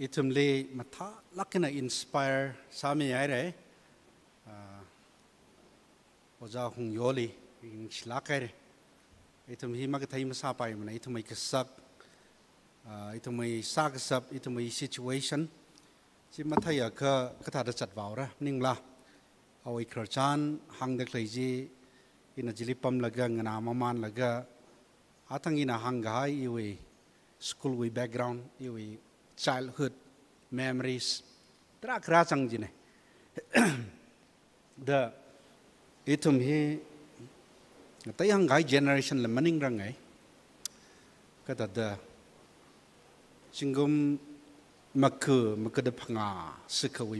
อิทุมลีมาทักลักษณะอินสปายร์สามีไอ้เร่อโอจาหงโยลีอินชลักไอ้เร่อิทุมฮีมากระทายมาซาไปมันอิทุมไอ้กษัตริย์อิทุมไอ้ซากษัตริย์อิทุมไอ้ซิชูเอชันจิมาทายก็กระทัดจัดวาวระนิ่งละเอาไอ้ครัชานหังเด็กเลยจีอินาจิลิปัมละกังนามามันละกะอาทั้งอินาหังกายอีเวสกูลวีแบ็กกราวน์อีเว childhood memories. Tra kra chang The itum hi tai hang gai generation le maning rang ai. Kata da singum makku makku de phanga sikha wi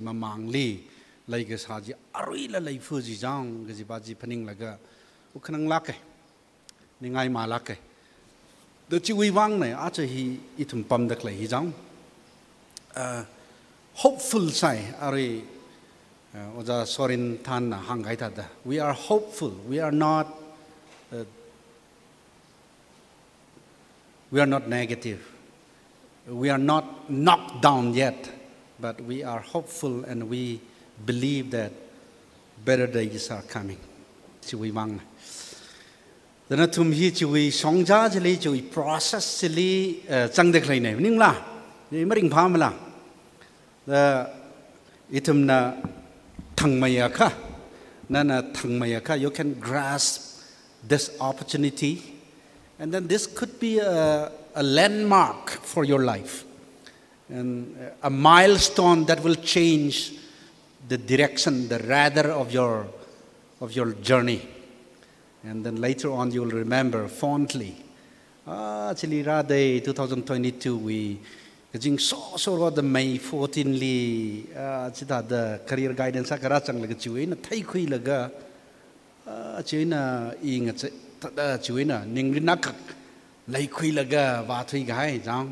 lai ge sa ji arui la lai phu ji jang ge ji ba ji phaning la ga u khnang la ke ningai ma la ke do chi wi wang ne a che hi itum pam dak lai hi jang Uh, hopeful sai ari uh, oja sorin than hangai ta we are hopeful we are not uh, we are not negative we are not knocked down yet but we are hopeful and we believe that better days are coming chi we mang dana thum hi chi we songja jeli chi process chili uh, chang de khlai nei ning la ni maring pham la itumna tangmayaka, nana tangmayaka, you can grasp this opportunity. And then this could be a, a landmark for your life, and a milestone that will change the direction, the rather of your, of your journey. And then later on, you'll remember fondly. Ah, Chili 2022, we jing so so ro the may 14 li chita the career guidance ka ra chang lag chiwi na thai khui laga china ing che ta china ningri nak lai khui laga wa thui gai jang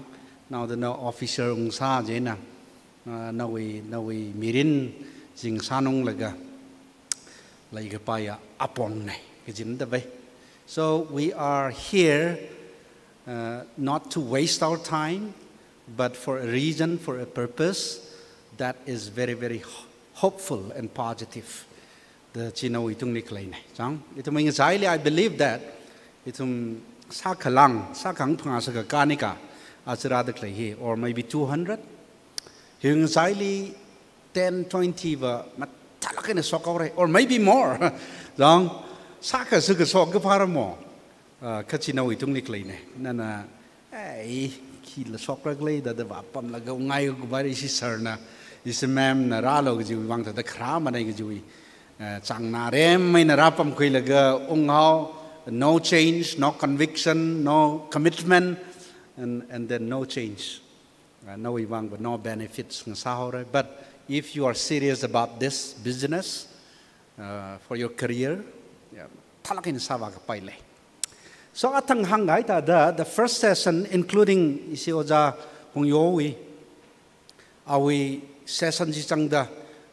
now the no officer ung sa je na na we na we mirin jing sanung laga lai ga pa ya apong này cái jin da bai so we are here uh, not to waste our time but for a reason, for a purpose that is very, very hopeful and positive. The chino itong niklay na. Chang? Itong mga Israeli, I believe that itum sakalang, sakang pangasagakanika asiradaklahi, or maybe 200. Yung Israeli, 10, 20 ba, matalaki na sokaw or maybe more. Chang? Saka sugasok ka para mo. Uh, Kachinaw itong niklay Na na, ay, khi là sok rak lay da da ba pam la ga ngai gu ba ri si sar na is mem na ra lo ji wang ta da khra ma nai ji wi chang na re mai na ra pam khoi la ga ong hao no change no conviction no commitment and and then no change uh, no iwang but no benefits ng sahore but if you are serious about this business uh, for your career yeah, talakin sawa ka pailay so atang hangay da the first session including isi oja hung yowi awi session si da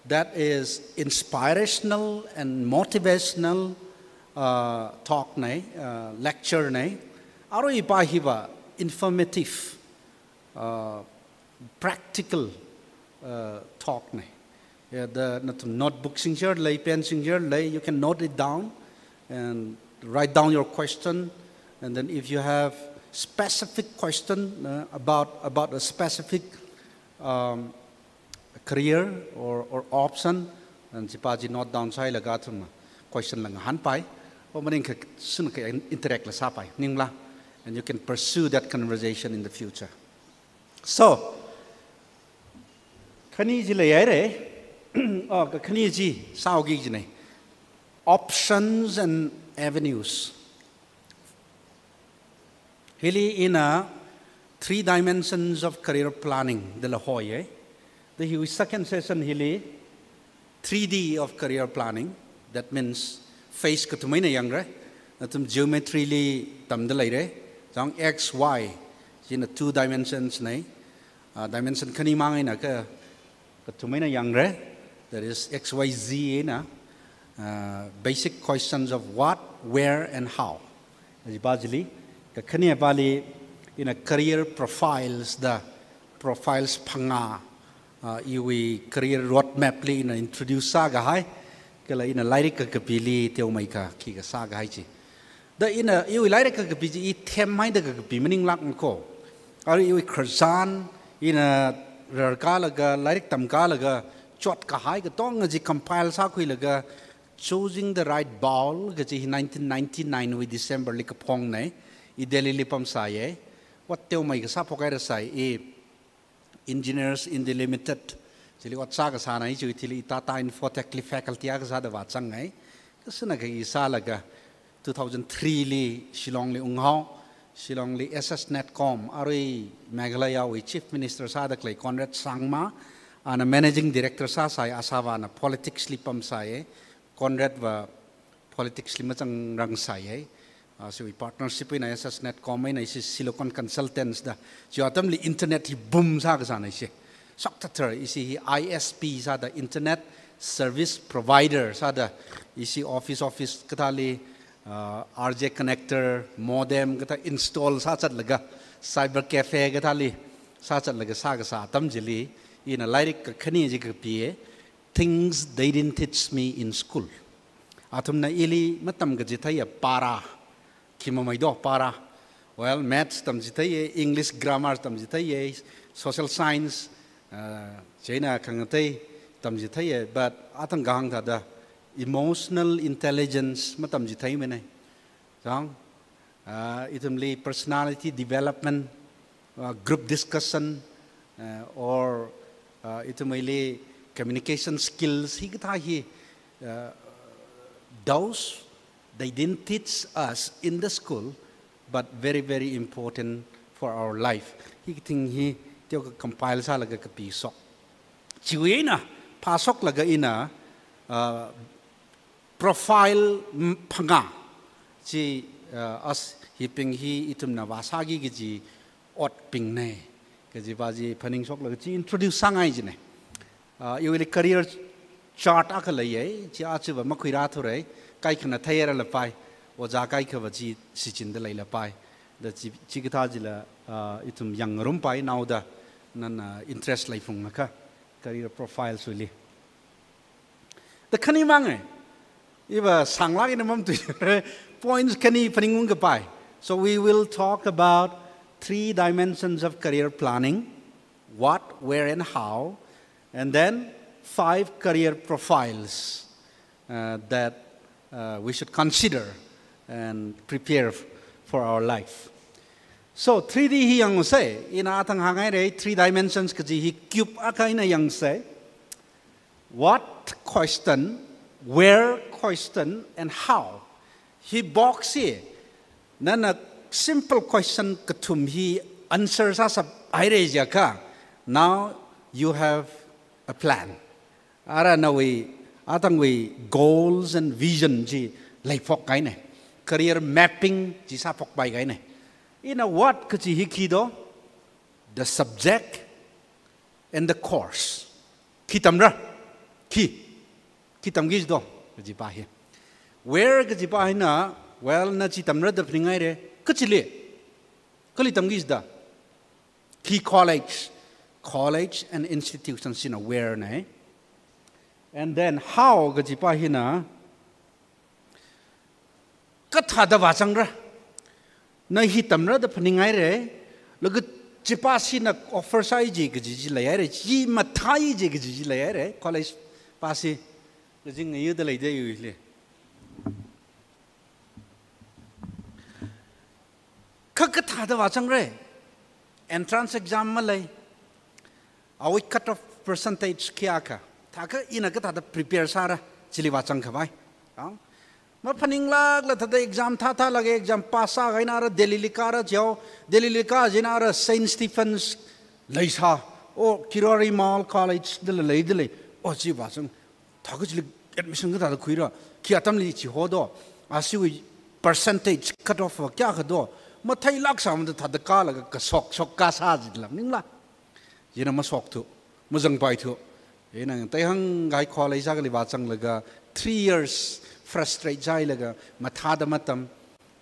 that is inspirational and motivational uh, talk ne, uh, lecture nay aro ipahiba informative uh, practical uh, talk nay yeah, the notebook singer lay pen singer lay you can note it down and write down your question and then if you have specific question uh, about, about a specific um, career or, or option, and sipaji not downside lagatum question lang han pai, or maning ka sun ka interact la sapai ningla, and you can pursue that conversation in the future. So, khani oh, ji le yare, oh khani ji saogi ji ne, options and avenues. Really, in a three dimensions of career planning, de la Hoye, the second session, really, 3D of career planning, that means face katumina yangre natum geometry li tamdalaire, jang X, Y, in two dimensions, ah, na. dimension kanimang ina ka katumina yangra, that is X, Y, Z ina, ah, basic questions of what, where, and how. As ก็คนี้บาลีอินะ career profiles the profiles พังงาอีวี career roadmap ลีนะ introduce ซากะไฮก็เลยอินะไลริกกับพิลีเตียวไม่ก็คีกับซากะไฮจีดะอินะอีวีไลริกกับพิจีอีเทมไม่ดะกับพิมันิงลักมุกอะไรอีวีครซานอินะรักกาลกะไลริกตัมกาลกะจอดกะไฮก็ต้องจี compile ซากุยลกะ choosing the right ball กะจี1999วี December ลิกะพองไหน i delilipam saye wat teu mai sa phokai ra sai e engineers in the limited chili wat sa ga sa nai chu thili ta ta in for technical faculty ag sa da wa changai kasna ga i sa laga 2003 li shillong le unghao shillong li ssnetcom, netcom aroi meghalaya wi chief minister sa da klai conrad sangma ana managing director sa sai asawa na politics lipam sai conrad wa politics limachang rang sai सिवी partnership in S S net com in इसे silicon consultants दा जो आतम ली internet ही boom सा के साने इसे सख्त थर इसे ही आईएसपी सा दा इंटरनेट सर्विस प्रोवाइडर सा दा इसे ऑफिस ऑफिस कथा ली आरजे कनेक्टर मोडेम कथा इंस्टॉल सा चल लगा साइबर कैफे कथा ली सा चल लगा सा के सा आतम जिली इन लाइरिक खनी जी के पिए things they didn't teach me in school atum na ili e matam ga jithai para kimamaido para well maths tamjita ye english grammar tamjita ye social science chaina khangatai tamjita ye but atang gang tha da emotional intelligence matam ji thai mene jang itamli personality development uh, group discussion uh, or itamli communication skills hi tha hi those They didn't teach us in the school, but very, very important for our life. He think he, tiêu ka compile sa laga ka pisok. Chiwi na, pasok laga ina, uh, profile panga. Si us uh, as hi itum na wasagi giji ot ping ne. Kaji baji paning sok laga chi introduce sangai jine. Uh, Iwili career chart akalai ye, chi achiba makuira thurai kaikana interest career profile su iba points khani so we will talk about three dimensions of career planning what where and how and then five career profiles uh, that uh, we should consider and prepare for our life. So 3D hi yang se in atang hangai re three dimensions kaji hi cube akai na yang se. What question, where question, and how? He box hi nan a simple question katum hi answers as a aire ka. Now you have a plan. Ara na we atangwe goals and vision ji lai phok kai ne career mapping ji sa phok pai kai ne in a what ka chi hiki do the subject and the course ki tamra ki ki tam gi do ji pa he where ka ji pa na well na chi tamra da pringai re ka chi le ka li tam gi da ki college college and institutions in aware ne and then how ga jipa hina katha da wachang ra na hi tam ra da phaningai re lag jipa si na offer sai ji ga ji ji lai re ji ma thai ji ga ji ji lai re college pasi ga jing ngai da lai de yu le ka tha da wachang re entrance exam ma lai awai cut off percentage kya ka thà cái ina cái thà ta prepare sa ra chỉ là chăng khai à mà phần in lạc là thà exam thà thà là cái exam pass sa cái na ra Delhi lika ra chéo Delhi lika gì na ra Saint Stephen's lấy sa ô Kirori Mall College đó là lấy đó lấy ô chỉ vào xong thà cái chỉ là admission cái thà ta khui ra à tâm lý chỉ hồ đó à siêu percentage cut off kya cái đó mà thay lạc sao mà thà ta cá là cái sọc sọc cá sa gì làm nhưng là gì nó mà sọc thôi mà dừng bài thôi ena ng tayhang gai kho lai sa gali wachang laga 3 years frustrate jai laga matha da matam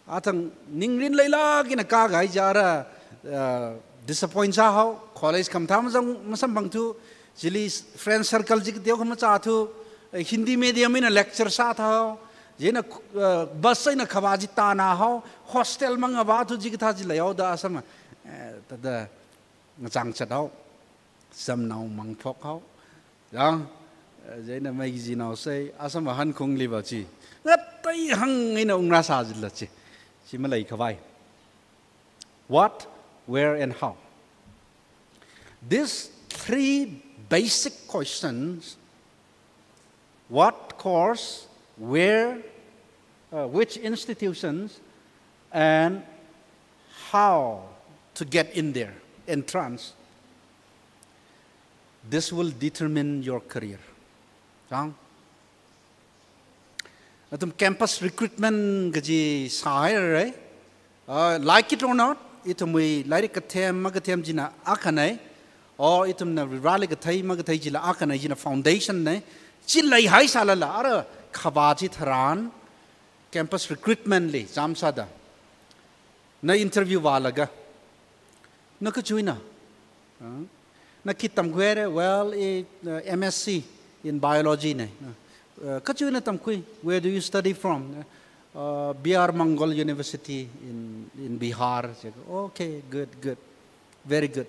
atang ningrin laila gina ka gai jara disappoint sa ho college kam tham jang masam bang thu jili friend circle jik deu kham cha thu Hindi medium में lecture सा था ये न बस न खबाजी ताना हो hostel मंग बा तो जी था जी लयो दा असम तद ngchang chat hau sam nau mang phok hau rằng zai na mai ji nau sai asam han khung li ba chi ngai hang ngai na ungra sa ji la chi chi what where and how these three basic questions what course where uh, which institutions and how to get in there entrance this will determine your career. campus recruitment gaji sahai ah, Like it or not, itum we like a tem magatem jina akanai or itum na virali gatai magatai jila akanai jina foundation ne chilai hai salala ara khabaji tharan campus recruitment le jamsada na interview walaga na kuchuina. Huh? nakitamguere well it, eh, uh, MSc in biology ne. Uh, uh, Kachu na tamkui where do you study from? Uh, uh BR Mongol University in in Bihar. Okay, good, good, very good.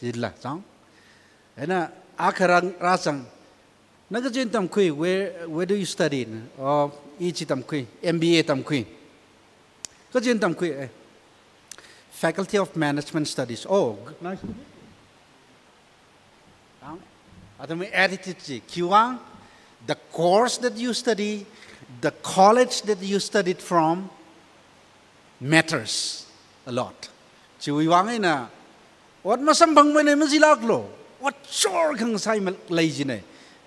Jidla sang. Ena akarang rasang. Nagajin tamkui where where do you study? Oh, ichi tamkui MBA tamkui. Kajin eh, tamkui Faculty of Management Studies. Oh, nice automatic attitude. Kiwang, the course that you study, the college that you studied from matters a lot. Chiwang na what masambang mo na mazilaglo. What sure kang sai lazy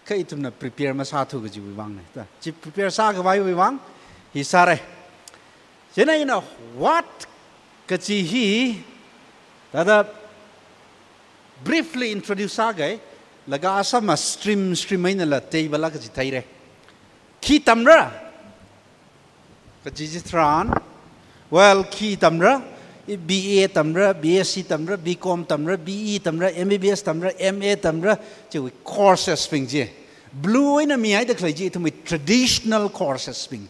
Kaitum na prepare masatu ko chiwang na. Chi prepare sa ka bai chiwang hisare. Jena ina what kachi hi tada briefly introduce sa laga asa ma stream stream ina la tei bala kaji tei re. Ki tamra kaji jitran. Well, ki tamra BA tamra, BSc tamra, BCom tamra, BE tamra, MBBS tamra, MA tamra, jadi courses ping je. Blue ina mi ayat kaji itu mi traditional courses ping.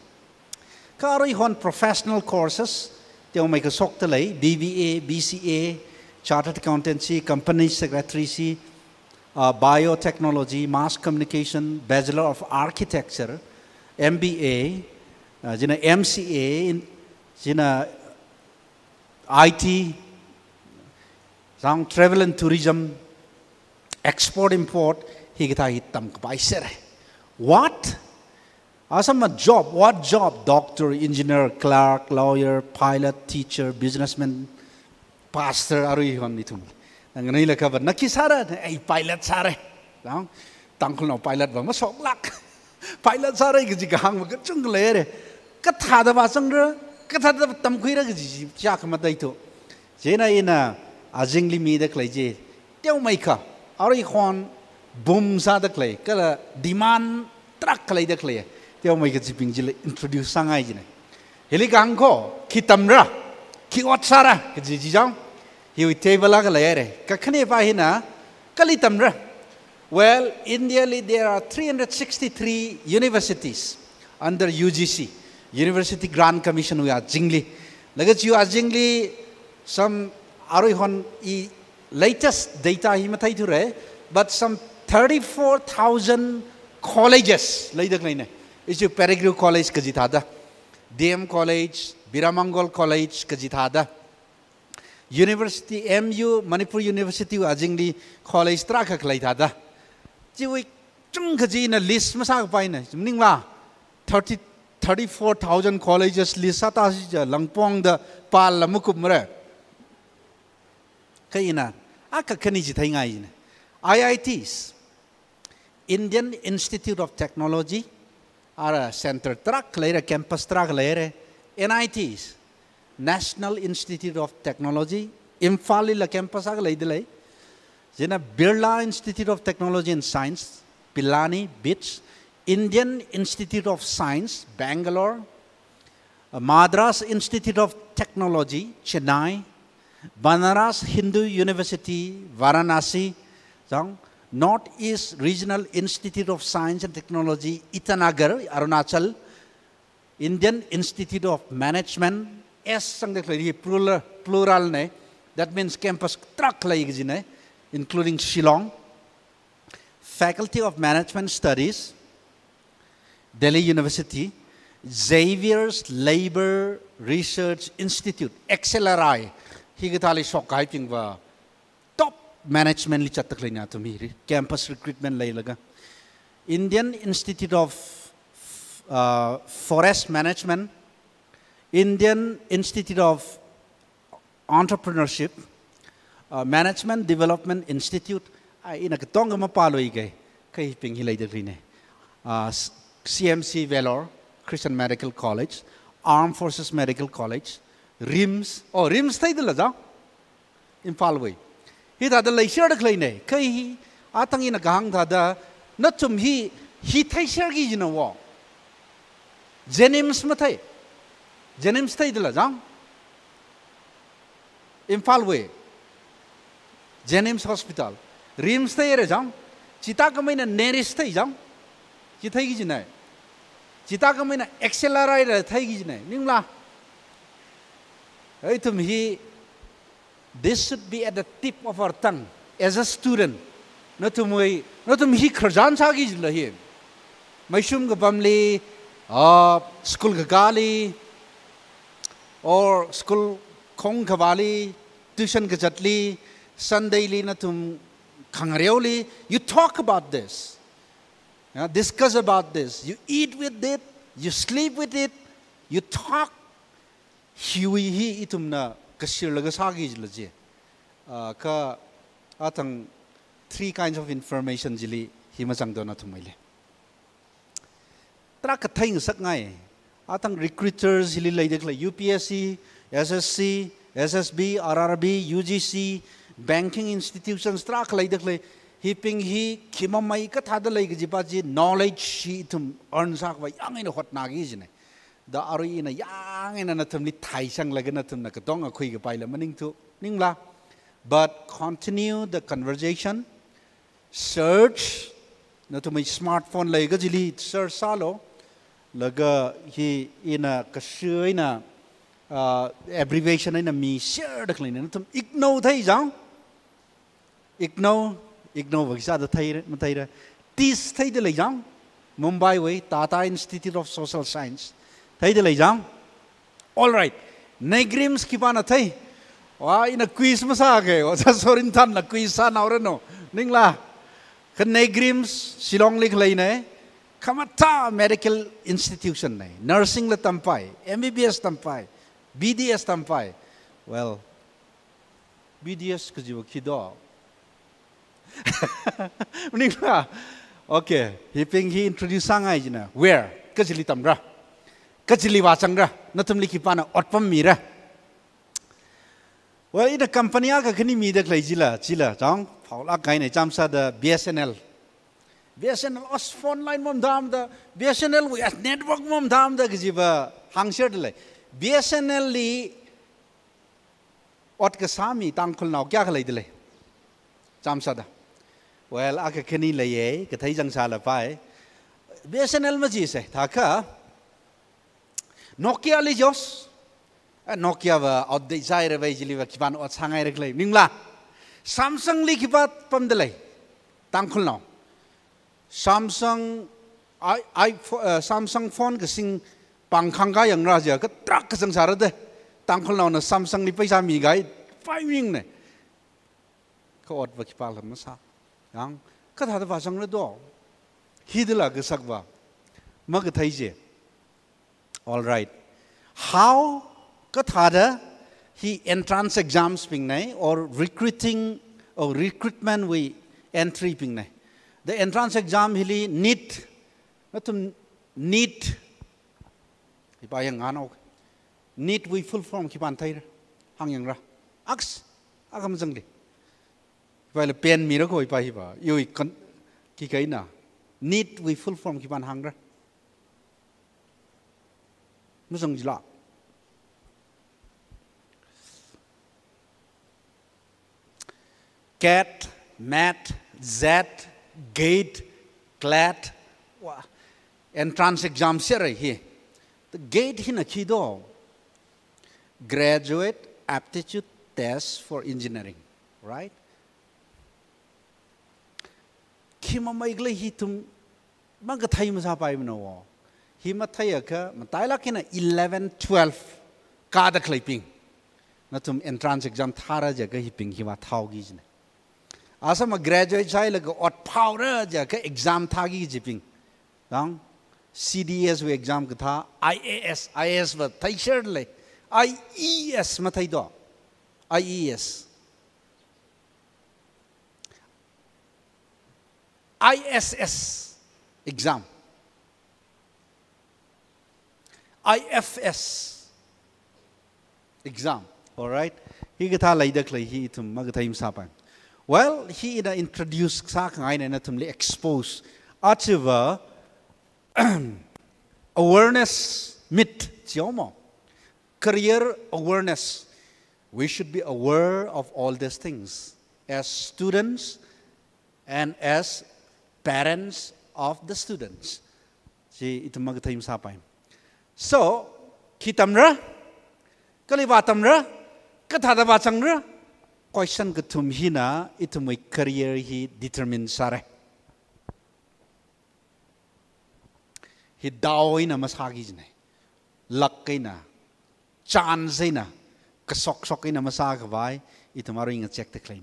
Kalau ihon professional courses, tiaw mereka sok terlay, BBA, BCA, Chartered Accountancy, Company Secretary C, si, uh, biotechnology, mass communication, bachelor of architecture, MBA, uh, MCA, in, IT, sang travel and tourism, export import, higita hitam kapaisere. What? Asama job, what job? Doctor, engineer, clerk, lawyer, pilot, teacher, businessman, pastor, aru ikan itu. en gnei lekker van nikkie sare ei pilot sare dan dankel nou pilot wat mos ook lak pilot sare ek jy gehang wat jong leer ka tha da ba sang re ka tha da tam khui re gi ja ka ma dai to je na ye na a jing li mi da klai je teu mai ka ar i khon bum sa da klai ka la demand truck klai da klai teu ya. mai ka ji ping ji le introduce sang ai je ne heli gang ko khitam ra ki ot sara ji ji jang hiu te bala ga le re ka khane pa hi na kali tam ra well in nearly there are 363 universities under UGC University Grant Commission we are jingli lagach you are jingli some aroi hon e latest data hi mathai thu re but some 34000 colleges laidak naina isu Peregrine College kajithada DM College Biramangol College kajithada University MU Manipur University Ajingli College Straka Klaitada. Jiwi Chungkaji in a list Masaka Pine, Ningla, thirty thirty four thousand colleges Lisataja, Langpong, the Pal Lamukumre Kaina, Aka Kaniji Tangain, IITs, Indian Institute of Technology, are a center track, later campus track, later NITs. National institute of technology ಇಂಫಾಲಿಲ್ಲ campus ಆಗ ಇದಿಲ್ಲ जिन Birla institute of technology and science Pilani BITS Indian institute of science Bangalore Madras institute of technology Chennai Banaras Hindu university Varanasi जंग north east regional institute of science and technology Itanagar Arunachal Indian institute of management S sang plural plural that means campus truck lai jine including Shillong Faculty of Management Studies Delhi University Xavier's Labor Research Institute XLRI higatali shokai pingwa top management li chatak lai na campus recruitment lai laga Indian Institute of uh, Forest Management Indian Institute of Entrepreneurship, uh, Management Development Institute, ina ka tong ma paloi ke kai ping de rine. CMC Velor Christian Medical College, Armed Forces Medical College, RIMS, oh RIMS tai de la ja. Impal wei. Hi da de lai shir de klai ne, atang ina gang da da na chum hi hi thai shir gi jina wo. Jenims ma जेनेम दिला जाऊं इम्फाल वे JNIMS hospital RIMS ते एरे जाऊं चिता का कमैना Nereis थे जाऊं जां की जिन्हें चिता का कमैना एक्सेलरा एरे की जिन्हें निम्ला ऐ तुम ही this should be at the tip of our tongue as a student न तुम तुमै न तुम ही खर्जान सागी जिन्हें गिजिल हि मैशुम आ स्कूल गाली or school kong kawali, tuition gajatli, Sunday li na tum kangareoli. You talk about this. Yeah, discuss about this. You eat with it. You sleep with it. You talk. Hiwi hi itum na kasir lagasagi jilaje. Ah, ka atang three kinds of information jili hima do na tumayle. Tra kathai ngasak ngai. atang recruiters hililay dekla UPSC, SSC, SSB, RRB, UGC, banking institutions trak lay dekla hiping hi kimamai ka thada lay gi pa ji knowledge shi thum earn sak wa yang in hot nagi jine da aru ina yang in na thum ni thai sang lagana thum na ka dong a khui ga paila maning thu ningla but continue the conversation search na thumai smartphone lay ga jili search salo laga hi ina kasu ina uh, abbreviation ina mi share dak lin tum igno thai jang igno igno vagsa da thai ma thai ra tis thai de lai jang mumbai way tata institute of social science thai de lai jang all right negrims ki bana thai wa ina quiz ma sa ge wa sa sorin than la quiz sa na ore no ningla kan negrims silong lik lai ne kamata medical institution nai nursing la tampai mbbs tampai bds tampai well bds ke jiwa kido ningla okay hiping he introduce sangai jina where ke jili tamra ke jili wasangra natum liki pana otpam mira well ina company a ka khani mi de khlai jila jila chang phawla kai nai chamsa da bsnl BSNL os phone line mom dam da BSNL we as network mom dam da gijiba hangshir le BSNL li ot ka sami tangkul naw kya khlai dile cham sada well a ka khini le ye ka thai jang sala pai BSNL ma ji se tha ka Nokia li jos Nokia ba out de jai re bai jili ba kiban ot sangai re khlai ningla Samsung li kibat pam dile tangkul naw Samsung i iPhone ờ, Samsung phone cái sinh bằng khang cái yang ra giờ cái trắc cái sinh sao đấy tăng khăn nào nó Samsung đi phải sao mì gái, phải miếng này cái ọt vật phá làm sao yang dạ. cái thằng thà vào sang đó hi đó là cái sắc vào mà cái thấy gì all right how cái thằng đó he entrance exams ping này or recruiting or recruitment we entry ping này the entrance exam hili NEET, natum NEET, ipayang ano, NEET we full form kipantay ra, hangyang ra, aks, agam zangli. Ipayla pen mira ko hi ba, yu ikon, kikai na, NEET we full form kipan hang ra. Musang jilak. cat, mat, zat, gate, glad, entrance exam sir hi. The gate hi na kido. Graduate aptitude test for engineering, right? Kima maigle hi tum mga thay mo sa paay mo wao. Hi matay ka matayla kina eleven twelve kada clipping. Na tum entrance exam thara jaga hi ping hi wa thaw gizne. Assam graduate है लगे ओटफाउर exam था कि जिपिंग दाम C D S वो exam के था आई ए एस आई एस व ले आई इ एस मत दो I E S I S S exam I F S exam alright ही कथा लाइदक लही इथुम मग थाइम Well, he introduced Sakhain and expose. exposed Ativa awareness mit Jiomo. Career awareness. We should be aware of all these things as students and as parents of the students. Si ito magtayim sapay. So, kitamra, kalibatamra, kalivatam ra, question katum hina itumui career he determine sare. He dawai na masagi jne. Lucky na. Chance na. Kasok sok na masag vai itumaro inga check the claim.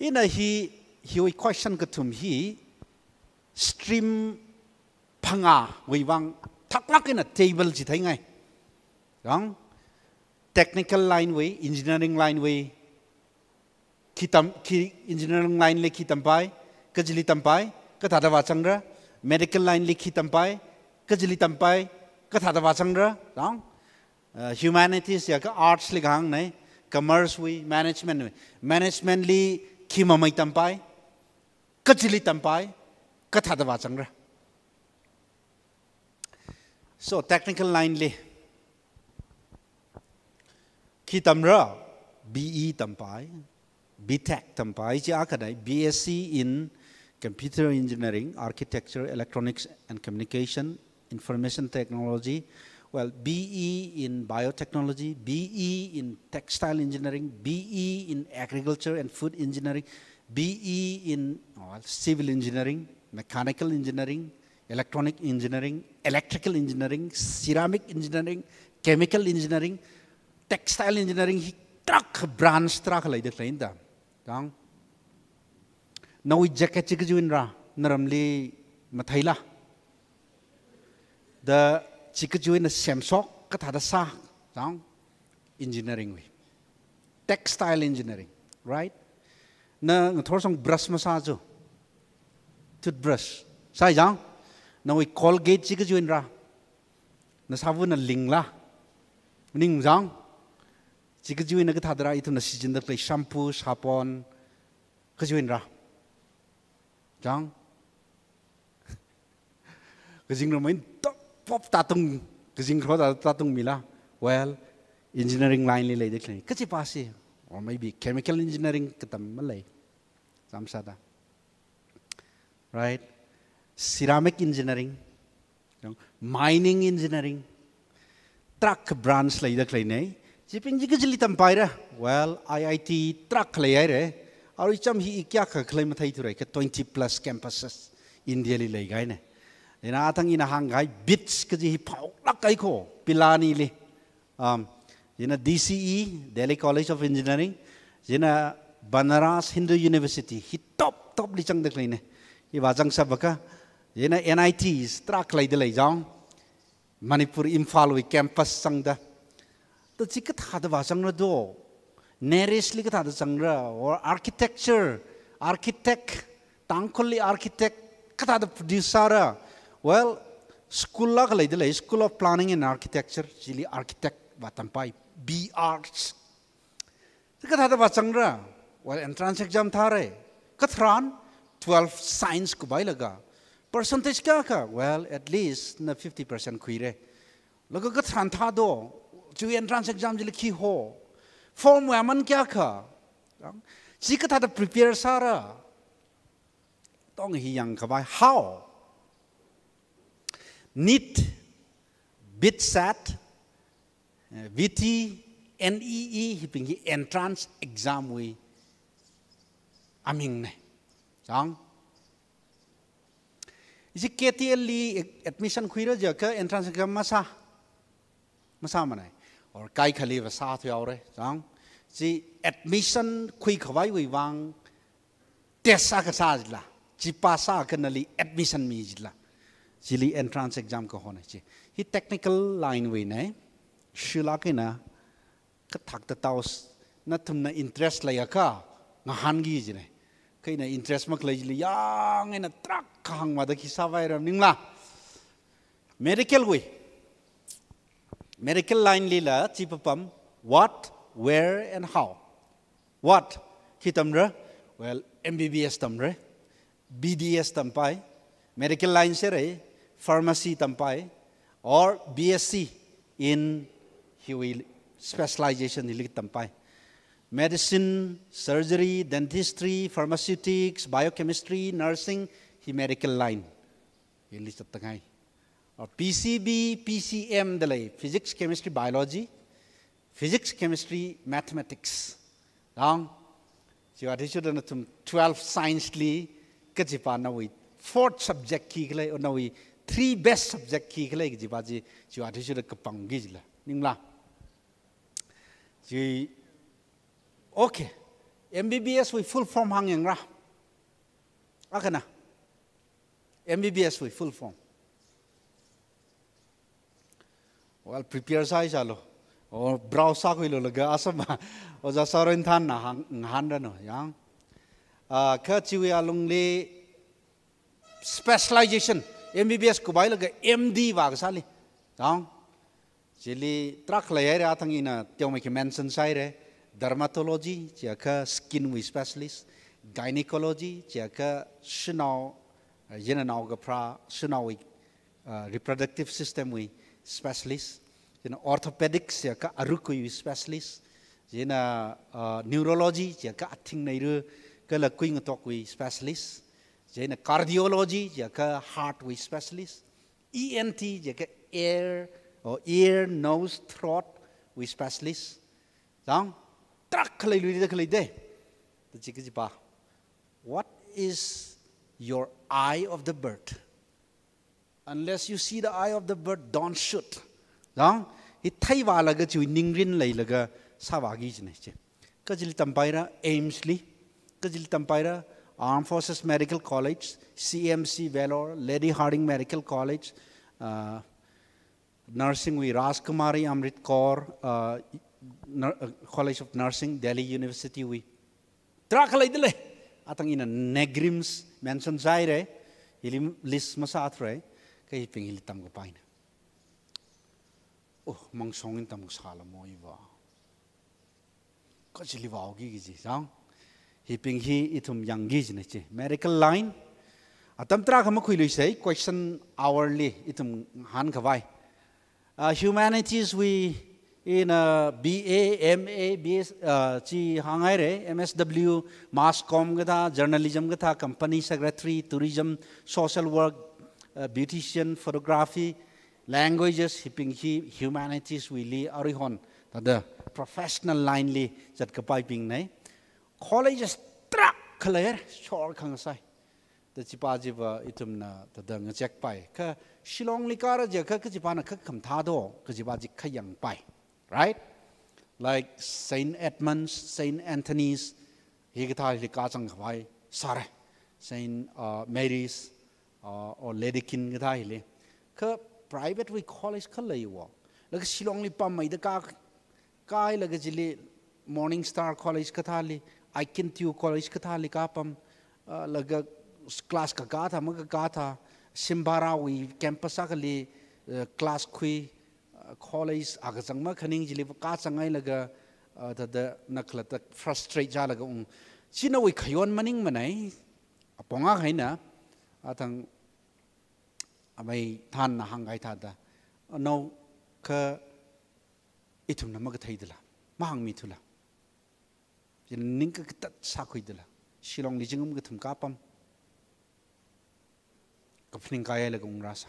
Ina he he we question katum he stream panga we wang thaklak na table ji thai ngai. Wrong technical line way engineering line way खीतम खी engineering line ले खी तंपाए कजली तंपाए कथा दवा चंग्र medical line ले खी तंपाए कजली तंपाए कथा दवा चंग्र लॉन्ग ह्यूमैनिटीज या आर्ट्स ले घांग नहीं कमर्स हुई मैनेजमेंट हुई मैनेजमेंट ली खी ममई तंपाए कजली तंपाए कथा दवा चंग्र सो टेक्निकल लाइन ले खी तम्र बीई तंपाए Tech, tampa ichi akadai BSc in computer engineering, architecture, electronics and communication, information technology, well, BE in biotechnology, BE in textile engineering, BE in agriculture and food engineering, BE in civil engineering, mechanical engineering, electronic engineering, electrical engineering, ceramic engineering, chemical engineering, textile engineering, he truck branch truck like that. dang nawi jacket chik juin ra naramli mathaila the chik juin samsok katha da sa dang engineering we textile engineering right na thor song brush ma sa ju toothbrush sai jang nawi colgate chik juin ra na sabu na lingla ning jang 지그지윈 그 다들아 이튼 시진들 그 샴푸 샤폰 그지윈라 장 그징놈은 떡법 따뜻 그징로 따뜻 미라 well engineering line 리 레이드 클리닉 그치 빠시 or maybe chemical engineering 그땀 말레이 잠사다 right ceramic engineering mining engineering truck branch 레이드 클리닉 Jipin jika jeli tampai re, well IIT trak kelai re, aru icam hi ikya ke kelai matai tu re ke 20 plus campuses India li lai gai ne. Ina atang ina hanggai bits ke jihi pau lak kai ko pilani li. Um, jina DCE Delhi College of Engineering, jina Banaras Hindu University, hi top top li chang dek lai ne. Hi wajang sabaka, jina NIT trak kelai de lai jang. Manipur Imphal wi campus sang da. तो चिकत हाथ भाषंग दो नरेशली कथा संग्र और architecture architect तांखली architect कथा producer well school लेदले school of planning and architecture जिली आर्किटेक्ट वातंपाई बी आर्ट्स कथा वाचंग्र वेल एंट्रेंस एग्जाम था रे कथरान ट्वेल्व साइंस को बाई लगा परसेंटेज क्या का वेल एटलीस्ट न फिफ्टी परसेंट खुई रे लगा कथरान था दो chu e e, entrance exam jil ki ho form wa man kya kha chi ka ta prepare sa ra tong hi yang ka bai how nit bit sat vt nee hi ping hi entrance exam we aming ne chang ji ktl li admission khuira ja ka entrance exam ma sa ma sa manai or kai khali va sa thyo re jang ji admission khui khwai wi wang te sa ka sa jla ji pa sa ka nali admission mi jla ji li entrance exam ko hone ji hi technical line wi ne shi la ke na ka thak ta taus na thum na interest la ya ka nga han gi ji ne kai na interest mak la ji li yang na trak khang ma da ki sa vai ram ning la medical wi Medical Line Lila Chipapam, what, where, and how. What? Hitamra? Well, MBBS tamre, BDS tampai, Medical Line Sere, Pharmacy tampai, or BSc in will specialization hilik tampai. Medicine, surgery, dentistry, pharmaceutics, biochemistry, nursing, he medical line. Hilik sa or PCB, PCM, the physics, chemistry, biology, physics, chemistry, mathematics. Now, you are issued in the 12 science, li, kajipa, now fourth subject, kigle, or now we three best subject, kigle, kajipaji, you are issued a kapangizla, ningla. You, okay, MBBS, we full form hanging, ra. Akana, MBBS, we full form. wal prepare sai salo o brau sa ko lo ga asama o za sarin than na han da no yang a ah, kha chiwi alung le specialization mbbs ko bai lo ga md wa ga sali yang jeli trak le ya thang ina tyo me mention sai re dermatology chia kha skin we specialist gynecology chia kha shinao yin na ga pra shinao ah, reproductive system we specialist, know, orthopedics ya ka arukui specialist, jina uh, neurology ya ka ating nairu ka la kuing tok we specialist, jina cardiology ya ka heart we specialist, ENT ya ka air or ear nose throat we specialist, dang trak kalai lui de kalai de, tu cikgu What is your eye of the bird? unless you see the eye of the bird don't shoot dong i thai wa la ga chu ningrin lai la ga sa wa gi jne che kajil tampaira aims li kajil tampaira armed forces medical college cmc valor lady harding medical college uh, nursing we rajkumari amrit kaur uh, college of nursing delhi university we trakalai dile atang ina negrims mention zaire ilim list masa atre kai pingil tam ko paina oh mang songin tam ko sala mo iwa ka chili wa gi gi ji sang hi ping hi ithum yang gi jne che miracle line atam tra kham khu lui sei question hourly ithum han khawai uh, humanities we in uh, BA, MA, BS, uh, chi hangai re, MSW, mass com ga tha, journalism ga tha, company secretary, tourism, social work, uh, beautician, photography, languages, hipping humanities, wili, arihon, the professional line li, that kapai ping nai. Colleges trak kaler, short kang sai. The chipaji va itum na, the dung jack pai. Ka shilong li kara ja ka kajipana ka kam tado, kajipaji ka pai. Right? Like Saint Edmunds, Saint Anthony's, higata li ka chang pai, sare. Saint uh, Mary's, 어 레디킨 그 다일리 그 private we college 그 레이워 그 실롱리 밤마이드 까 까이 그 질리 morning star college 그 다일리 i can to college 그 다일리 까밤 어그 class 그 가타 뭐그 가타 심바라 위 캠퍼스 아글리 클래스 퀴 콜레지 아가정마 카닝 질리 까창아이 나가 더더 나클라타 프러스트레이트 자라가 응 지나 위 카욘 마닝 마나이 아 봉아 가이나 아당 amai tan na hangai ta da no ka itum na maga thaidla mahang mi thula jin ning ka ta sa khoi dla shilong ni jingum ga thum ka pam ka phning ka yela gung um rasa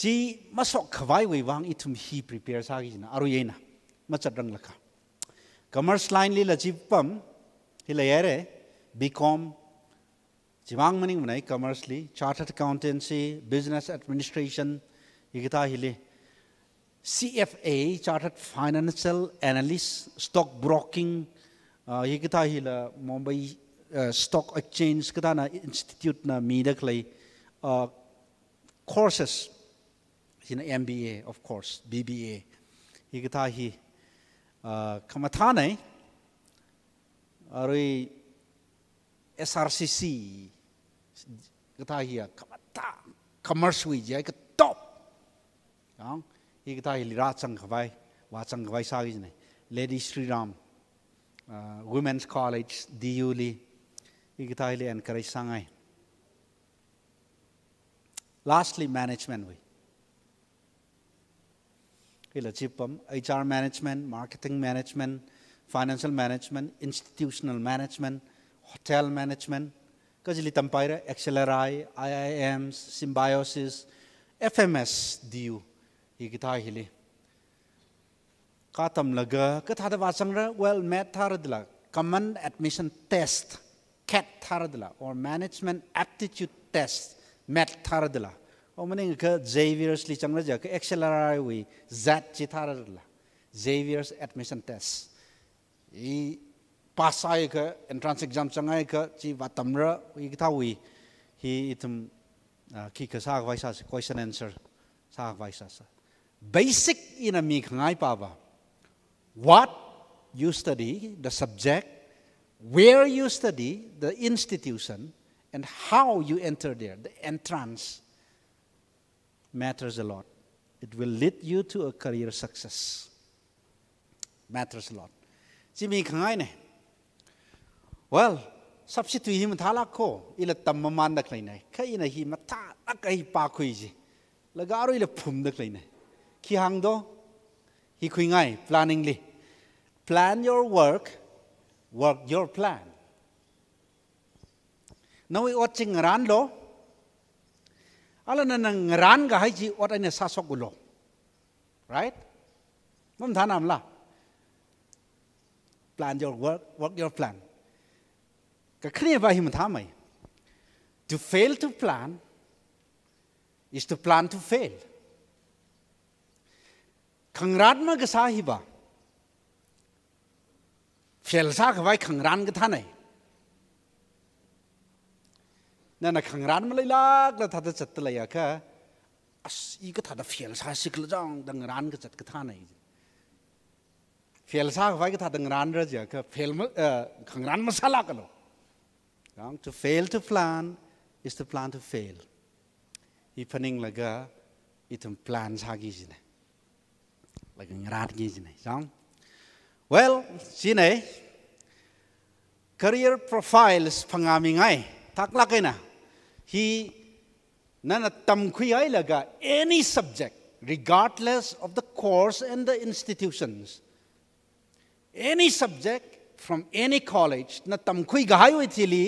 ji ma sok khwai wei wang itum hi prepare sa gi na aru yena ma chadrang laka commerce line li la ji pam hi la yare bcom जिमांग मनिंग बनाई कमर्सली chartered accountancy business administration इगता हिले C F A chartered financial analyst stock broking इगता हिल Mumbai stock exchange कदा ना इंस्टीट्यूट ना मीद खल courses in M B A of course B B A इगता हि खमथाने अरे S R C ketahi kamata commercial ja ka top ang i ketahi lira chang khawai wa chang khawai sa gi ne lady sri ram uh, women's college diuli i ketahi le encourage sangai lastly management we ila chipam hr management marketing management financial management institutional management hotel management Kajilitampayra, XLRI, IIMs, Symbiosis, FMS diu igita hili. Katam laga kathada wasangra well met tharadla common admission test cat tharadla or management aptitude test met tharadla. Omani ka Xavier's li changra ja ka XLRI we zat chitaradla. Xavier's admission test. E pass ai ka entrance exam changai ka chi watam ra wi ta wi hi itum uh, ki ka sa vai sa question answer sa vai sa basic in a mi khangai pa ba what you study the subject where you study the institution and how you enter there the entrance matters a lot it will lead you to a career success matters a lot ne. Well, substitute him thala ko ila tam man da klein nai. Kai na hi ma ta ak ai pa khui ji. La ga ro ila phum da klein nai. Ki hang do hi khui ngai planningly. Plan your work, work your plan. Now we watching ran lo. Ala na nang ran ga hai ji ot ane sa sok lo. Right? Mom thanam la. Plan your work, work your plan. kakrini ba him thamai. To fail to plan is to plan to fail. Kangratma gasahiba. Fail sa kawai kangran gathanai. Na na kangran malay lag na thada chatta laya ka. As i ka thada fail sa sikla jang dangran ka chat gathanai. Fail sa kawai ka thada ngran ra ja ka fail ma kangran masala ka lo. wrong. To fail to plan is to plan to fail. Ipaning laga itum hagi jine. Laga ngrat gizine. Wrong. Well, jine career profiles pangamingay taklakay na. He ay laga any subject regardless of the course and the institutions. Any subject from any college na tam khui gahai wi chili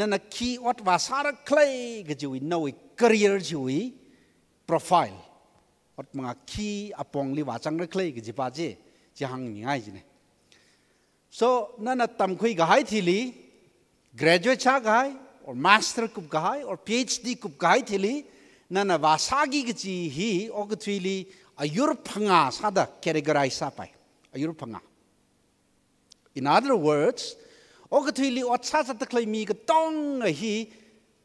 na na ki wat wasara clay ge ji wi no wi career ji wi profile wat ma ki apong li wasang ra clay ge ji pa ji ji hang ni ai ji ne so na na tam khui gahai chili graduate cha gahai or master kup gahai or phd kup gahai chili na na wasagi ge ji hi og chili a yur phanga sada categorize sa pai a yur phanga In other words, ogtili otsat the clay tong dong he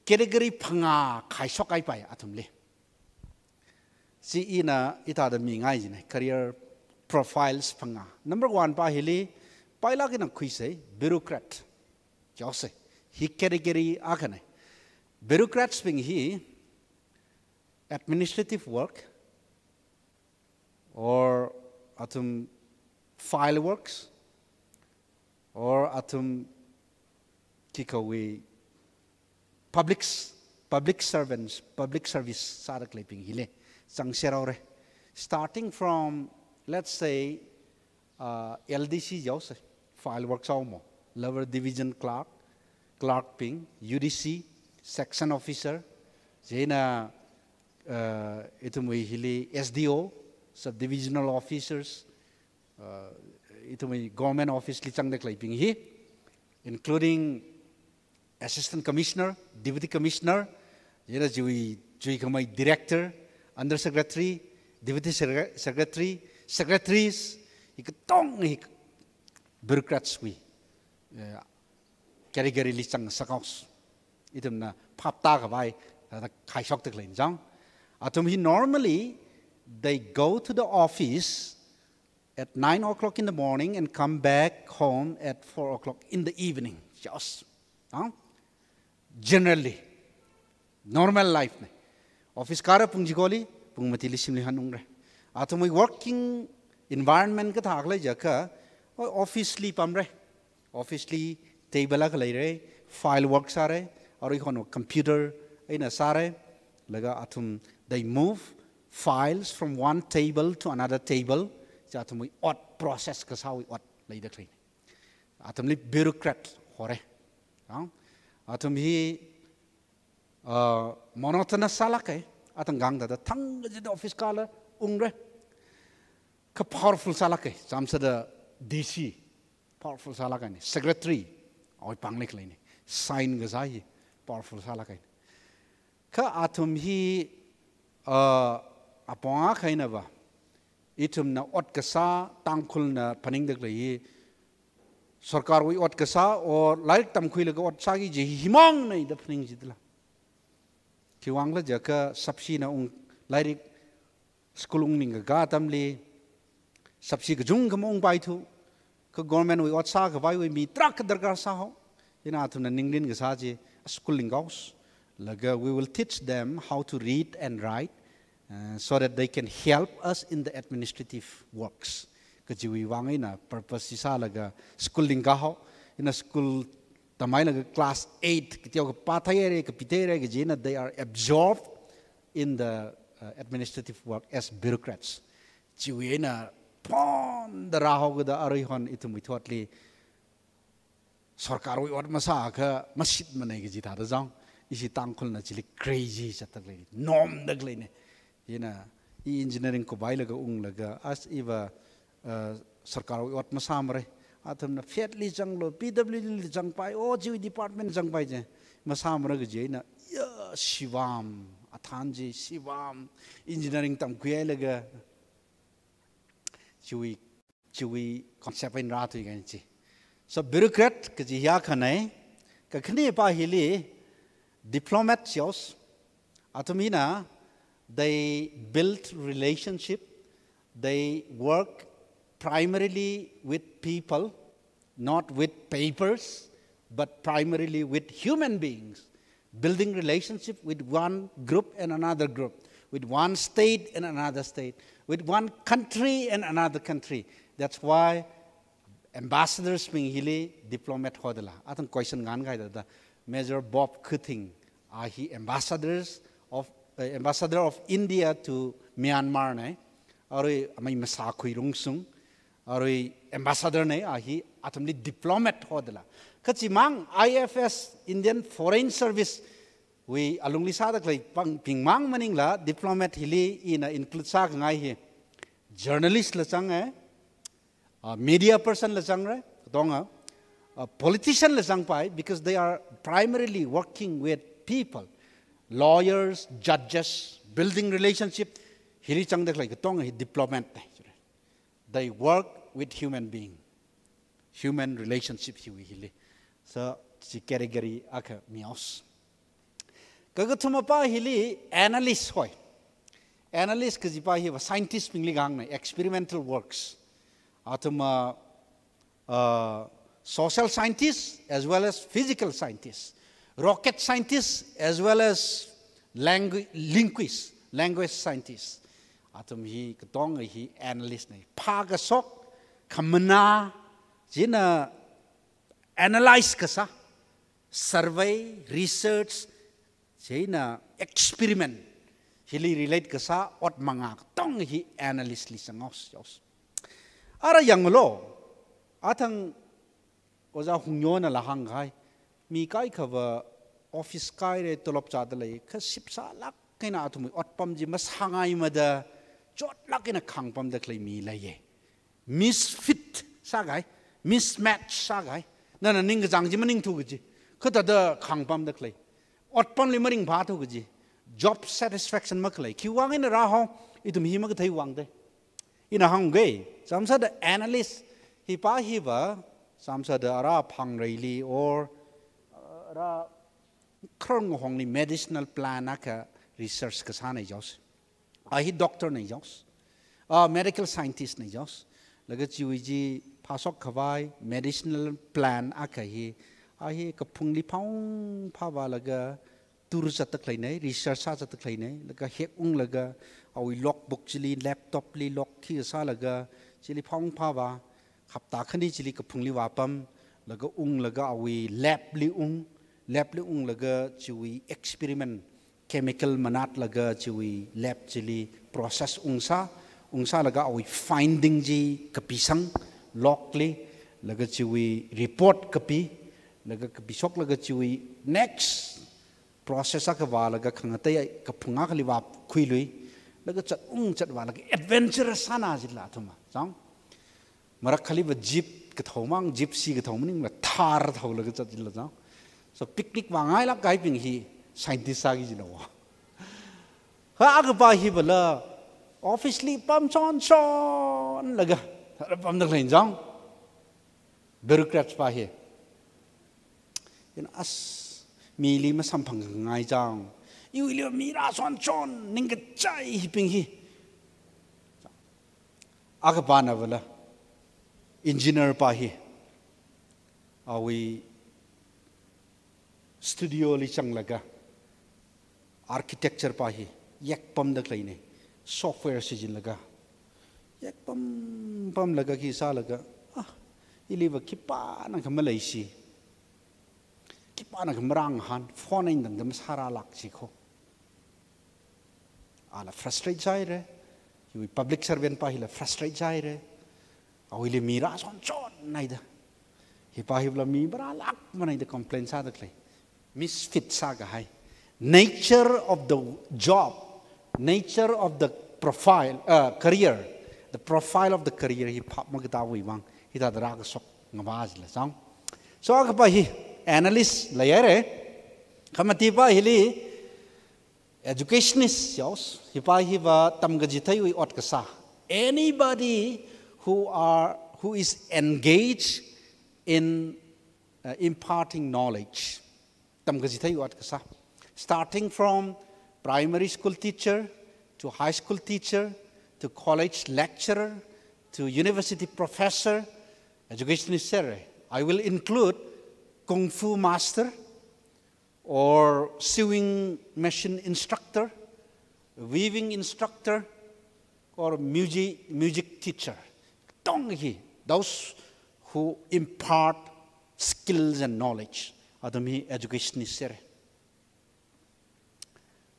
category panga kai shokai pai atumli. See in a ita the ming eyes career profiles panga. Number one pa hili pailagina kuise bureaucrat. Jose he category agane. Bureaucrats being he administrative work or atum file works or atum kikawi public public servants public service sarakliping hile changserore starting from let's say uh, LDC jause file works mo lower division clerk clerk ping UDC section officer jena uh, itumui hile SDO subdivisional officers uh, itumi government office li chang dek laiping hi including assistant commissioner deputy commissioner yera jui jui kamai director under secretary deputy secretary secretaries ik tong ik bureaucrats wi kari gari li chang sakaus itum na phap ta ga bai da khai tek lain jang atum hi normally they go to the office at 9 o'clock in the morning and come back home at 4 o'clock in the evening. Just. Huh? Generally. Normal life. Office kara pung jigoli, pung matili simli hanung re. working environment ka thaklay jaka, office li pam Office li table ka file works are, or ikon computer ay a sa re. Laga atum, they move files from one table to another table. จะทำไมอดโปรเซสก็เศร้าอีอดเลยเด็กเลยอาทำไมบิวโรครัตหัวเร่อาทำไมมโนทนาสลักเออาทำกังดาทั้งจะได้ออฟฟิศกาลอุ้งเร่ก็ powerful สลักเอซ้ำเสด DC powerful สลักเอเนี่ย secretary เอาไปปังเล็กเลยเนี่ย sign ก็ใช่ powerful สลักเอก็อาทำไมอ่ะปองอ่ะใครนะวะ इथुम न अट गसा तांखुल न फनिंग दक लई सरकार वई अट गसा ओ like तमखुइ लग अट सागी जे हिमांग नै द फनिंग जितला किवांगल जक सबसी न उंग लाइक स्कूलुंग निंग गा तमली सबसी ग जुंग गम उंग बाइथु क गवर्नमेंट वई अट सा ग बाइ वई मि ट्रक दरकार सा हो इना थुन निंगलिन ग साजे स्कूलिंग हाउस लग we will teach them how to read and write Uh, so that they can help us in the administrative works. Kajiwi wangai na uh, purpose sisa laga school lingga in a school tamay laga class 8 kitio ka pathayere ka pitere ka jina they are absorbed in the uh, administrative work as bureaucrats. Jiwi na pon the raho ga da aroi hon itu mitotli सरकार vote मसा आखा मस्जिद मनाई गई था तो जाऊं इसी तांकुल ना चिली क्रेजी चतक लेगी नॉम दग लेने ina i engineering ko bai laga us laga as iba सरकार वाट मसामरे आथम ना फेटली जंग लो पीडब्ल्यूडी जंग पाई ओ जी डिपार्टमेंट जंग पाई जे मसामरे ग जे ना शिवाम अथान जी शिवाम इंजीनियरिंग तम कुए लगा चुई चुई कॉन्सेप्ट इन रात हुई गई जी सब ब्यूरोक्रेट के या खने कखनी पाहिली डिप्लोमेट सियोस आथमीना They build relationship. They work primarily with people, not with papers, but primarily with human beings, building relationship with one group and another group, with one state and another state, with one country and another country. That's why ambassadors Minghili diplomat hodala. Atang question ngan gai Major Bob Kuting. Are he ambassadors of ambassador of India to Myanmar ne aroi amai masakui rungsung aroi ambassador ne ahi atamli diplomat hodla kachi mang IFS Indian Foreign Service we alungli sa dak lai pang ping mang maning la diplomat hili in include sa ngai hi journalist la chang media person la chang re donga politician la chang pai because they are primarily working with people lawyers, judges, building relationship. Hiri chang dek like tong diplomat. They work with human being, human relationship hiwi hili. So si category akha mios. Kagathuma pa hili analyst hoy. Analyst kaji pa hiwa scientist pingli gang na experimental works. Atuma uh, social scientists as well as physical scientists rocket scientists as well as langu linguists, language scientists. Atom hi katong hi analyst ni. Pagasok kamena jina analyze kasa survey research jina experiment hili relate kasa ot manga tong hi analyst li sangos jos ara yang lo atang oza hunyona na lahang kai mi kai office kai re tolop cha da lai kha sip sa lak na athum ot pam ji ma sangai ma da chot lak na khang pam da klei mi lai ye misfit sa gai mismatch sa gai na na ning jang ji ma ning thu ji kha da da khang pam da klei ot pam li ma ring ba thu ji job satisfaction ma klei ki wang in ra ho idum hi ma ga thai wang de ina hang ge samsa da analyst hi pa hi ba samsa da ra phang rei li or uh, ra 크롱 홍리 메디셔널 플라나카 리서치 가사네 조스 아히 닥터 네 조스 아 메디컬 사이언티스트 네 조스 레게 지위지 파석 카바이 메디셔널 플랜 아카히 아히 카풍리 파웅 파발가 투르자 뜻클레네 리서치 사자 뜻클레네 레가 헤웅 레가 아위 록북 질리 랩톱 리 록키 사라가 질리 파웅 파바 갑다 크니 질리 카풍리 와팜 레가 웅 레가 아위 랩리 웅 lab le ung laga chui experiment chemical manat laga chui lab chili process ung sa ungsa ungsa laga oi finding ji kapisang lockly laga chui report kapi laga kapisok laga chui next process ka wa laga khangatai ka phunga khali wa khuilui laga chat ung chat wa laga adventurous sana jila thuma à, chang marak khali ba jeep ka thomang jeep si ka thomning la thar thau laga chat jila chang so picnic wa ngai lap kai ping hi scientist sa gi jino ha ag ba hi bala office li pam chon chon laga pam nak lein jang bureaucrats pa hi in as mi li ma sam phang ngai jang yu li mi ra chon chon ning ga chai hi ping hi ag ba na bala engineer pa hi awi studio li changlaga architecture pa hi yak pam dak laine software si jin laga yak pam pam laga ki sa laga ah ili ba ki pa na kham lai si ki pa na kham rang han phone in dang dam sara lak si kho ala frustrate jai re yu public servant pa hi la frustrate jai re au ili mira son chon nai da hi pa hi bla mi bra lak manai da complaint sa dak lai misfit saga nature of the job nature of the profile uh, career the profile of the career he pop magta wang hi da rag sok la sang so ka pa hi analyst layer e pa hili educationist yaus hi pa hi ba tamgajitay jithai ot ka sa anybody who are who is engaged in uh, imparting knowledge starting from primary school teacher to high school teacher to college lecturer to university professor education is there i will include kung fu master or sewing machine instructor weaving instructor or music, music teacher those who impart skills and knowledge adami education sere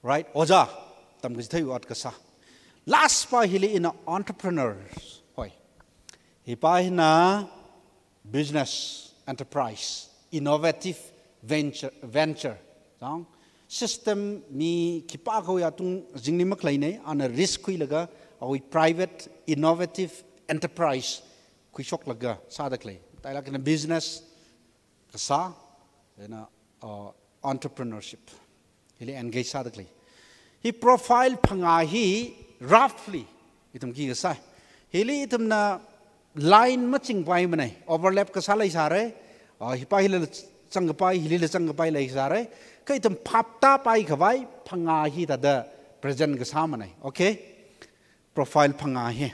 right oja tam gi at kasa last pa hili in entrepreneurs hoy. hi pa business enterprise innovative venture venture sang system mi kipa ko ya tung jingni mak lai nei ana risk kui laga awi private innovative enterprise kui shok laga sadak tai business kasa होइन entrepreneurship. Ele engage sadly. He profile pangahi roughly. Itum ki gasai. Hele itum na line matching pai manai. Overlap kasalai sare. Hipai hile changpai hile changpai lai sare. Ka itum papta pai khawai pangahi tada present gasamanai. Okay. Profile pangahi.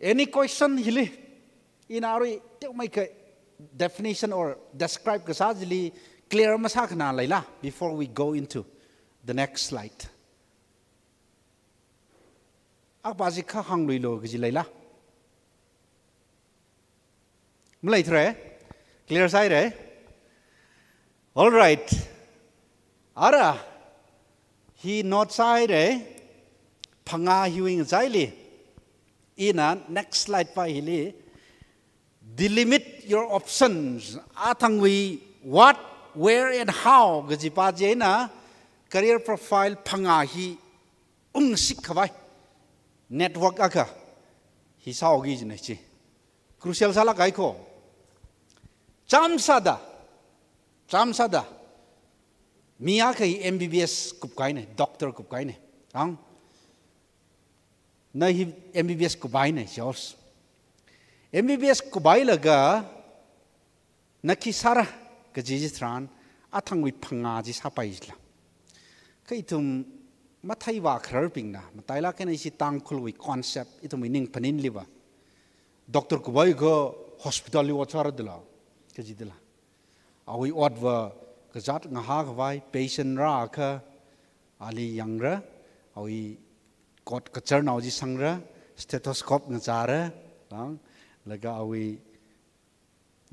Any question hile? Inari tek mai kai definition or describe kasajili clear masakna laila before we go into the next slide akbaji kha hanglui lo gi laila mulai thre clear sai re all right ara he not sai re phanga hiwing sai ina next slide pa hili delimit your options atangwi what where and how gajipa jena career profile phanga hi ung sikhwai network aka हिसाओगी जने ची chi crucial sala kai ko चामसादा मिया कही M B B kai कुपकाई ने doctor कुपकाई ने आंग न ही एम बी बी एस कुबाई ने जोर्स एम बी बी एस कुबाई लगा naki sara ka jiji tran athang wi phanga ji sa pai jla kai tum wa khrar ping na matai la ken si tang khul wi concept i tum ning phanin liwa doctor ko boy hospital li wachar dela ka ji dela awi od wa jat nga ha patient ra kha ali yangra awi kot ka charnau ji sangra stethoscope nga jara lang laga awi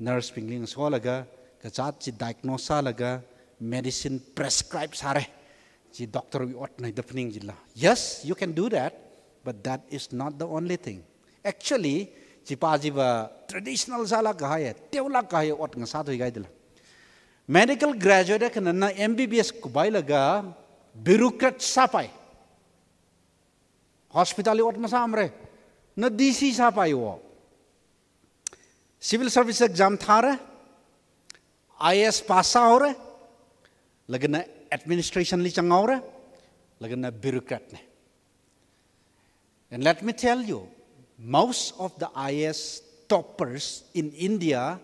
nurse pingling so laga ka chat chi diagnose laga medicine prescribe sare chi doctor we ought nai dapning jilla yes you can do that but that is not the only thing actually chi pa ji ba traditional sala ka hai teula ka hai ot nga sadoi gai dilla medical graduate ka na mbbs ku bai laga bureaucrat sapai hospital ot ma samre na dc sapai wo Civil service exam था रहा I S पासा हो रहा लेकिन administration ली चंगा हो And let me tell you, most of the IAS toppers in India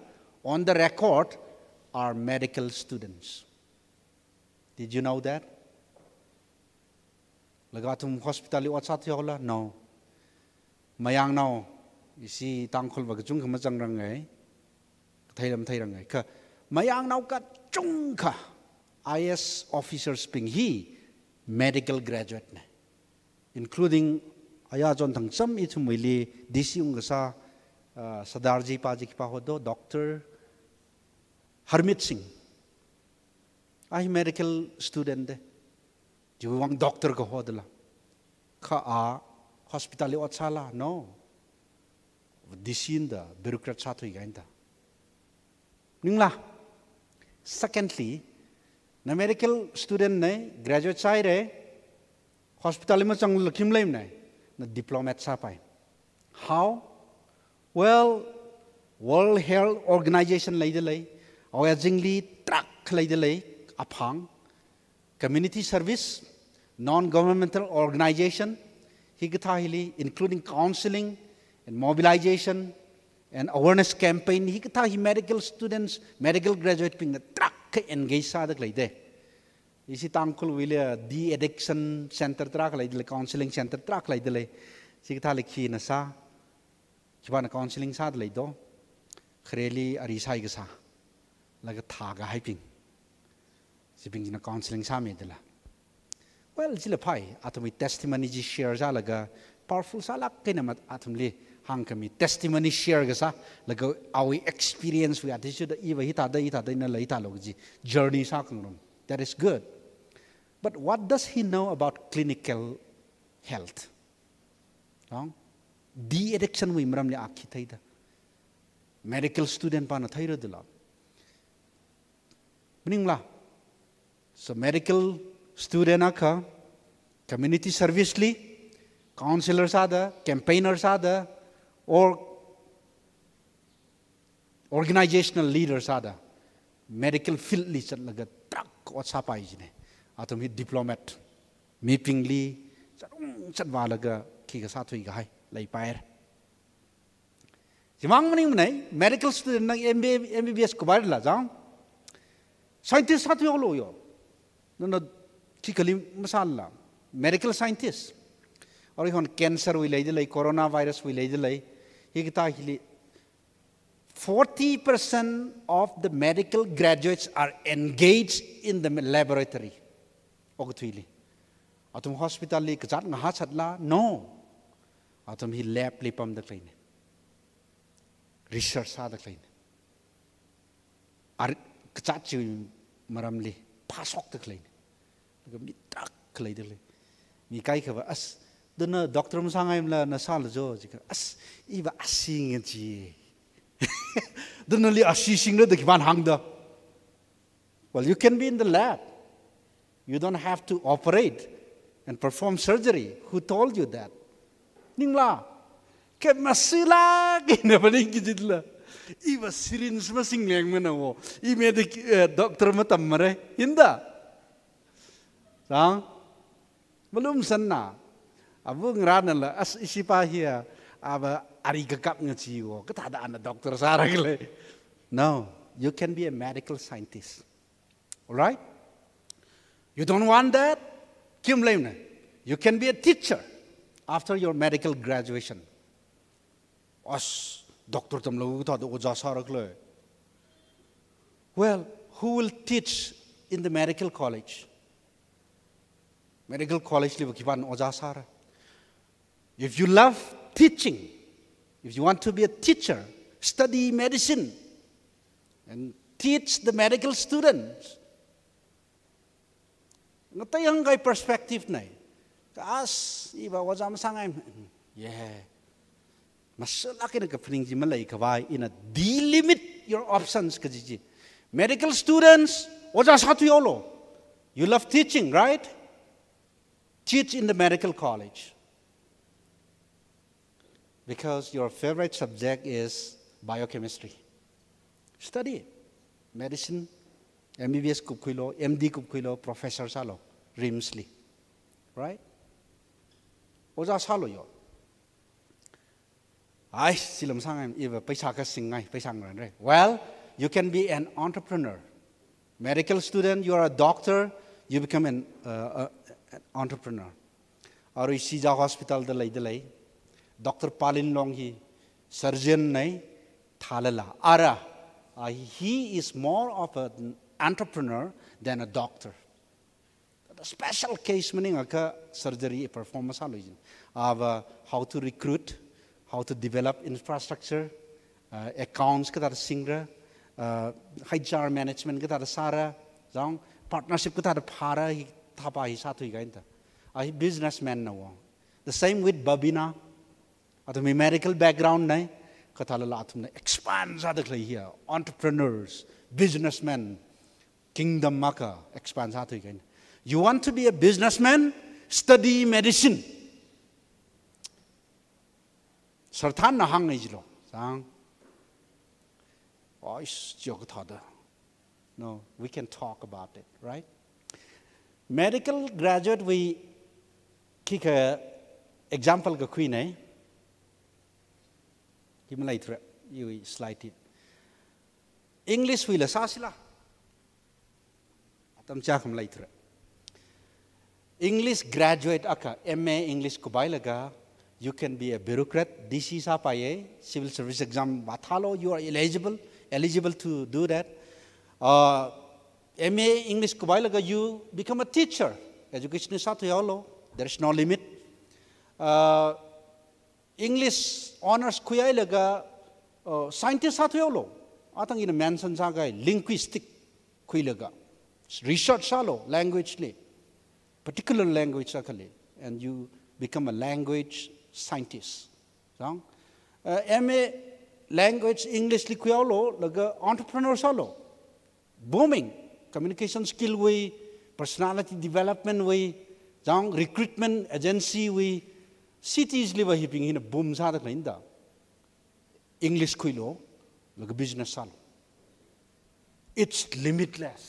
on the record are medical students. Did you know that? Laga hospitali hospital i No. Mayang now isi tangkol ba chung khama chang rang ngai thailam thai rang ngai ka mayang nau ka chung kha IS officers ping hi medical graduate ne including aya jon thang cham i thum li disi ung sa sadar ji pa ji pa ho do doctor harmit singh ai medical student de ji wang doctor ko hodla kha a hospital i ochala no bureaucrat 뷰로크라 차토 이간다 निंगला secondly numerical student ने graduate चाहे रहे hospital में चंग लखीम लेम न diplomat सा पाए how well world health organization लाई दिलाई और एजिंगली ट्रक लाई दिलाई अफांग community service non governmental organization हिगथा हिली including counselling and mobilization and awareness campaign He katha hi medical students medical graduate ping trak engage sa dak leide isi tangkul wile the addiction center trak leide the counseling center trak leide le si katha likhi na sa chibana counseling sa leide do khreli ari sai ga sa laga tha ga hai ping si ping na counseling sa me de la well jile pai atomi testimony ji share za laga powerful sa lak kena mat hang kami testimony share ga sa our experience we are this the eva hita da hita da na la hita log journey sa kung rom that is good but what does he know about clinical health wrong the addiction we mram le akhi thai da medical student pa na thai ro dilo meaning la so medical student akha community service li counselors are the campaigners are the or organizational leaders ada medical field leaders li chatlaga tak wa chapai jine atom hi diplomat mi pingli chatung chatwa laga ki ga sathui ga hai lai pair simang mani mnai medical student na mba mbbs ko bar la ja scientist sathu yo yo no no tikali masala medical scientist और इहन cancer हुई ले corona virus हुई ले Higitahili, 40% of the medical graduates are engaged in the laboratory. Ogtwili. Atum hospital li kajat nga hasat la? No. Atum hi lab li pam da klane. Research sa da klane. Ar kajat chi maram li pasok da klane. Mita klane da klane. Mi kai kawa as do na doktor musangaim la na sal jo jika as iba asing ji do na li asing no dikman hang da well you can be in the lab you don't have to operate and perform surgery who told you that ningla ke masila ke na paling gidla iba syringe ma singleng ma na wo i me de doctor ma tamare inda sang belum senang Abu ngeranan lah, as isi pahia, aba ari gekap ngeciwo, ketada anak dokter sarang le. No, you can be a medical scientist. Alright? You don't want that? Kim lemne. You can be a teacher after your medical graduation. As doctor tam lagu ta do sarang le. Well, who will teach in the medical college? Medical college liwa kipan oja sarah. If you love teaching, if you want to be a teacher, study medicine and teach the medical students. Nga tayong kay perspective na Kaas, iba, sa sangay. Yeah. Masalaki na kapiling ji malay kawai ina delimit your options kajiji. Medical students, wazas hatu yolo. You love teaching, right? Teach in the medical college because your favorite subject is biochemistry. Study it. Medicine, MBBS Kupquilo, MD Kupquilo, Professor Salo, Rimsley. Right? Oza Salo yo. I silum sang iba paisa singai paisa ngran Well, you can be an entrepreneur. Medical student, you are a doctor, you become an, uh, uh, an entrepreneur. Or you see the hospital the delay. Dr. Palin Longhi, surgeon nai Thalala. Ara, uh, he is more of an entrepreneur than a doctor. The special case meaning aka surgery performance of uh, how to recruit, how to develop infrastructure, uh, accounts ka tar singra, HR uh, management ka tar sara, jang partnership ka tar phara hi thapa hi sathu hi gainta. A uh, businessman na wong. The same with Babina at the numerical background nai kathala la thum expand zadak lai here entrepreneurs businessmen kingdom maka expand zatu again you want to be a businessman study medicine sarthan na hang ijlo sang oh is jog thada no we can talk about it right medical graduate we kika eh, example ga queen eh kim laitre yui slide english wi la sa sila tam cha kham laitre english graduate aka ma english ko bai laga you can be a bureaucrat dc sa pa ye civil service exam bathalo you are eligible eligible to do that uh, ma english ko bai laga you become a teacher education sa to yalo there is no limit uh, English honors kuyailaga laga, uh, scientist satu lo. Atang ina mention sagai linguistic laga, Research salo language le, particular language sakale, and you become a language scientist. Sang, uh, MA language English li kuyalo laga entrepreneur salo. Booming communication skill we, personality development we, sang recruitment agency we cities live hiping hina boom sa da kain english kuilo like business sal it's limitless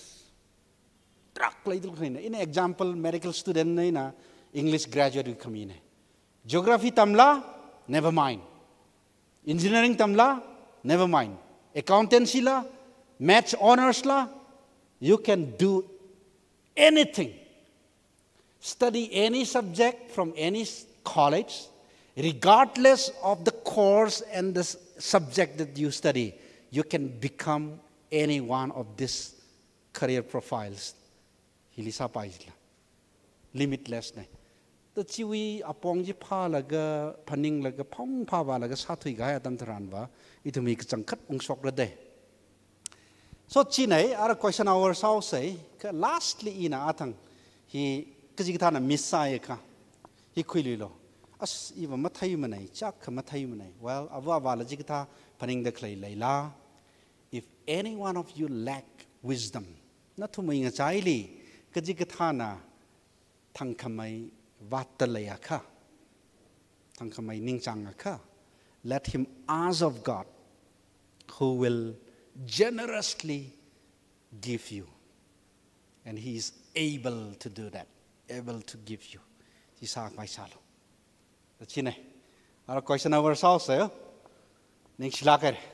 truck lai dul kain in example medical student nai na english graduate come in geography tamla never mind engineering tamla never mind accountancy la maths honors la you can do anything study any subject from any college, regardless of the course and the subject that you study, you can become any one of these career profiles. Hili sa paisla. Limitless na. The apong ji pa laga paning laga pong pa wa laga satui gaya tam taran wa itu mi kacangkat ung sok rade. So chinai ara question our sau say lastly ina atang he kasi kita na missa ka hi khui lui lo as even mathai manai chak kha mathai well awa wala ji ta paning da khlai laila if any one of you lack wisdom na thu mai ngai li ka ji ka tha na wat ta laya kha thang let him ask of god who will generously give you and he is able to do that able to give you Isaac Maisalo. Chine. Ara question over sa osayo. Ning silakere.